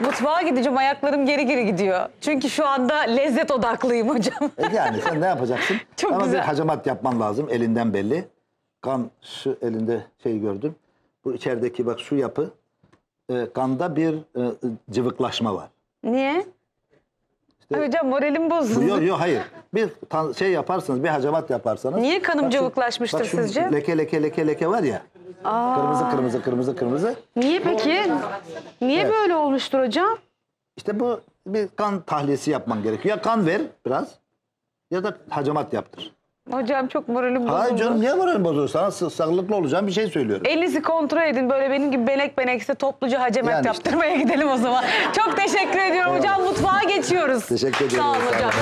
Mutfağa gideceğim ayaklarım geri geri gidiyor. Çünkü şu anda lezzet odaklıyım hocam. E yani sen ne yapacaksın? Çok Ama güzel. bir hacamat yapman lazım elinden belli. Kan şu elinde şey gördüm. Bu içerideki bak şu yapı. E, kanda bir e, cıvıklaşma var. Niye? İşte, Ay hocam moralim bozuldu. Yok yok hayır. Bir şey yaparsanız bir hacamat yaparsanız. Niye kanım bak cıvıklaşmıştır Bak sizce? leke leke leke leke var ya. Aa. Kırmızı kırmızı kırmızı kırmızı. Niye peki? Niye Evet. böyle olmuştur hocam? İşte bu bir kan tahliyesi yapman gerekiyor. Ya kan ver biraz ya da hacamat yaptır. Hocam çok moralim bozuldu. Hayır canım niye moralim bozuyor? Sana sı- sağlıklı olacağım bir şey söylüyorum. Elinizi kontrol edin böyle benim gibi benek benekse topluca hacemet Yani işte. yaptırmaya gidelim o zaman. Çok teşekkür ediyorum hocam. Mutfağa geçiyoruz. Teşekkür ederim. Sağ olun hocam.